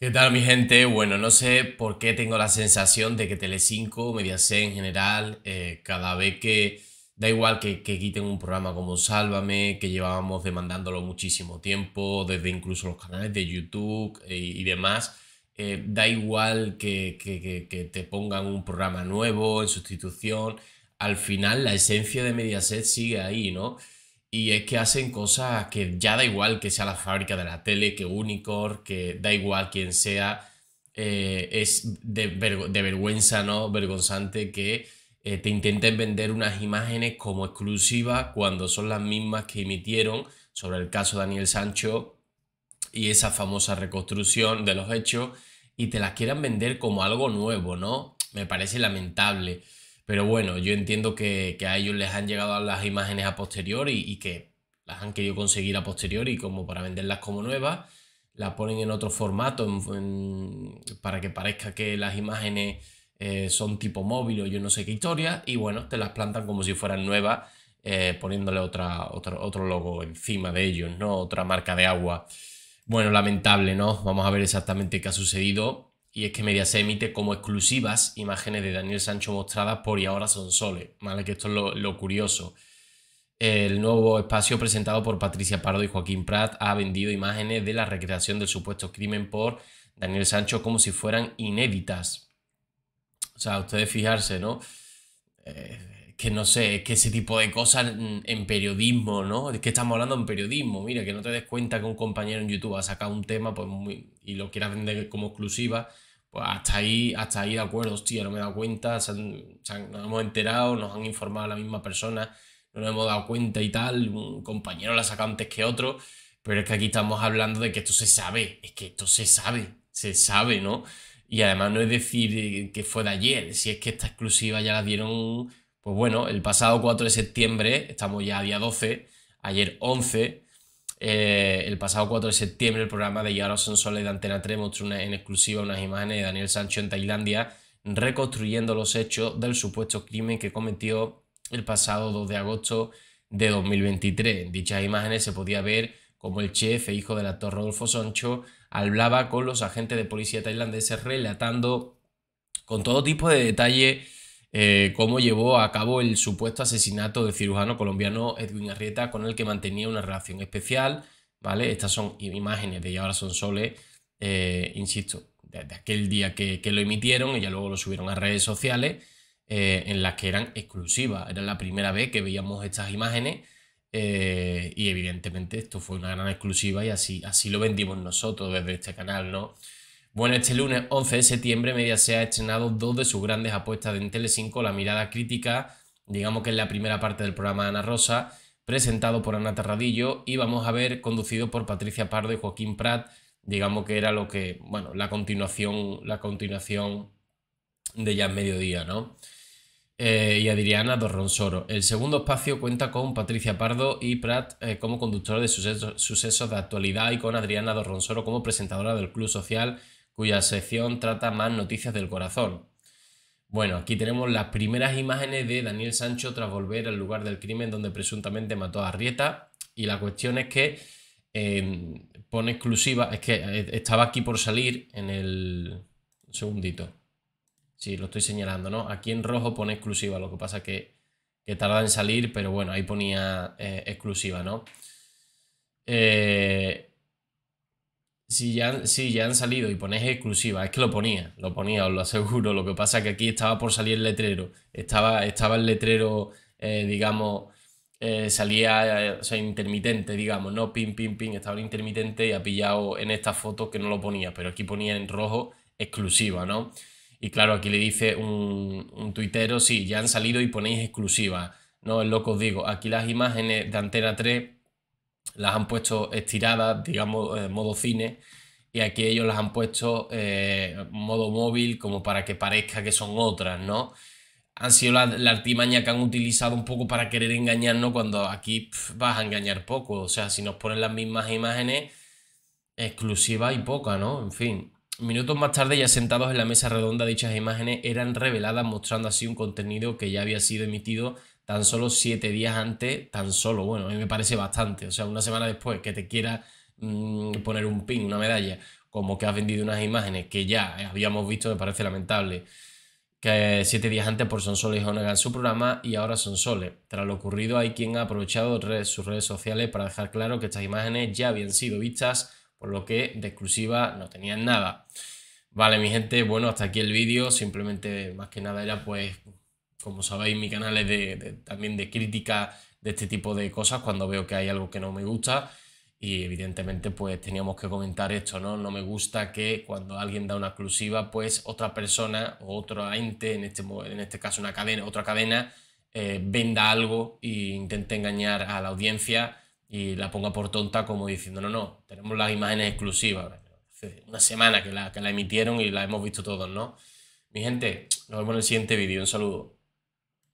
¿Qué tal mi gente? Bueno, no sé por qué tengo la sensación de que Telecinco, Mediaset en general, eh, cada vez que da igual que, quiten un programa como Sálvame, que llevábamos demandándolo muchísimo tiempo, desde incluso los canales de YouTube eh, y, demás, eh, da igual que, que, te pongan un programa nuevo en sustitución, al final la esencia de Mediaset sigue ahí, ¿no? Y es que hacen cosas que ya da igual que sea la fábrica de la tele, que Unicor, que da igual quien sea. Eh, es de, vergüenza, ¿no? Vergonzante que eh, te intenten vender unas imágenes como exclusivas cuando son las mismas que emitieron sobre el caso Daniel Sancho y esa famosa reconstrucción de los hechos y te las quieran vender como algo nuevo, ¿no? Me parece lamentable. Pero bueno, yo entiendo que, a ellos les han llegado las imágenes a posteriori y, que las han querido conseguir a posteriori como para venderlas como nuevas. Las ponen en otro formato para que parezca que las imágenes eh, son tipo móvil o yo no sé qué historia. Y bueno, te las plantan como si fueran nuevas, eh, poniéndole otro logo encima de ellos, ¿no? Otra marca de agua. Bueno, lamentable, ¿no? Vamos a ver exactamente qué ha sucedido y es que se emite como exclusivas imágenes de Daniel Sancho mostradas por Y ahora son sole ¿vale? Que esto es lo, curioso. El nuevo espacio presentado por Patricia Pardo y Joaquín Prat ha vendido imágenes de la recreación del supuesto crimen por Daniel Sancho como si fueran inéditas. O sea, ustedes fijarse, ¿no? Eh, que no sé, que ese tipo de cosas en periodismo, ¿no? Es que estamos hablando en periodismo, mira, que no te des cuenta que un compañero en YouTube ha sacado un tema pues, y lo quieras vender como exclusiva, pues hasta ahí, hasta ahí de acuerdo, hostia, no me he dado cuenta, nos hemos enterado, nos han informado a la misma persona, no nos hemos dado cuenta y tal, un compañero la ha sacado antes que otro, pero es que aquí estamos hablando de que esto se sabe, es que esto se sabe, se sabe, ¿no? Y además no es decir que fue de ayer, si es que esta exclusiva ya la dieron pues bueno, el pasado 4 de septiembre, estamos ya a día 12, ayer 11, eh, el pasado 4 de septiembre el programa de Yara son de Antena 3 mostró en exclusiva unas imágenes de Daniel Sancho en Tailandia reconstruyendo los hechos del supuesto crimen que cometió el pasado 2 de agosto de 2023. En dichas imágenes se podía ver como el chef e hijo del actor Rodolfo Sancho hablaba con los agentes de policía tailandeses relatando con todo tipo de detalle eh, cómo llevó a cabo el supuesto asesinato del cirujano colombiano Edwin Arrieta, con el que mantenía una relación especial. ¿vale? Estas son imágenes de Y ahora son Soles, eh, insisto, de, aquel día que, lo emitieron y ya luego lo subieron a redes sociales, eh, en las que eran exclusivas. Era la primera vez que veíamos estas imágenes. y evidentemente esto fue una gran exclusiva y así, así lo vendimos nosotros desde este canal, ¿no? Bueno, este lunes 11 de septiembre Mediaset ha estrenado dos de sus grandes apuestas en Telecinco, La mirada crítica, digamos que es la primera parte del programa Ana Rosa, presentado por Ana Terradillo y vamos a ver conducido por Patricia Pardo y Joaquín Prat, digamos que era lo que, bueno, la continuación, la continuación de ya en mediodía, ¿no? Eh, y Adriana Dorronsoro. El segundo espacio cuenta con Patricia Pardo y Prat eh, como conductora de sucesos, sucesos de actualidad y con Adriana Dorronsoro como presentadora del Club Social cuya sección trata más noticias del corazón. Bueno, aquí tenemos las primeras imágenes de Daniel Sancho tras volver al lugar del crimen donde presuntamente mató a Arrieta. Y la cuestión es que em, pone exclusiva, es que eh, estaba aquí por salir en el... segundito. Sí, lo estoy señalando, ¿no? Aquí en rojo pone exclusiva, lo que pasa que, que tarda en salir, pero bueno, ahí ponía eh, exclusiva, ¿no? Eh, si ya, han, ya han salido y ponéis exclusiva, es que lo ponía, lo ponía, os lo aseguro. Lo que pasa es que aquí estaba por salir el letrero. Estaba, estaba el letrero, eh, digamos, eh, salía, eh, o sea, intermitente, digamos, ¿no? pim pim pim estaba el intermitente y ha pillado en esta foto que no lo ponía, pero aquí ponía en rojo exclusiva, ¿no? Y claro, aquí le dice un, un tuitero, sí, ya han salido y ponéis exclusiva. No, es lo que os digo. Aquí las imágenes de Antena 3 las han puesto estiradas, digamos, en eh, modo cine, y aquí ellos las han puesto eh, modo móvil como para que parezca que son otras, ¿no? Han sido la, artimaña que han utilizado un poco para querer engañarnos cuando aquí vas a engañar poco. O sea, si nos ponen las mismas imágenes, exclusiva y poca, ¿no? En fin. Minutos más tarde, ya sentados en la mesa redonda, dichas imágenes eran reveladas mostrando así un contenido que ya había sido emitido tan solo siete días antes, tan solo, bueno, a mí me parece bastante. O sea, una semana después que te quiera mm, poner un pin, una medalla, como que has vendido unas imágenes que ya habíamos visto, me parece lamentable. Que siete días antes por Sonsoles en su programa y ahora Sonsoles. Tras lo ocurrido, hay quien ha aprovechado sus redes sociales para dejar claro que estas imágenes ya habían sido vistas, por lo que de exclusiva no tenían nada. Vale, mi gente, bueno, hasta aquí el vídeo. Simplemente, más que nada, era pues como sabéis, mi canal es también de crítica de este tipo de cosas cuando veo que hay algo que no me gusta. Y evidentemente, pues teníamos que comentar esto, ¿no? No me gusta que cuando alguien da una exclusiva, pues otra persona o otro ente, en este, en este caso una cadena, otra cadena, eh, venda algo e intente engañar a la audiencia y la ponga por tonta como diciendo, no, no, tenemos las imágenes exclusivas. Hace una semana que la, que la emitieron y la hemos visto todos, ¿no? Mi gente, nos vemos en el siguiente vídeo. Un saludo.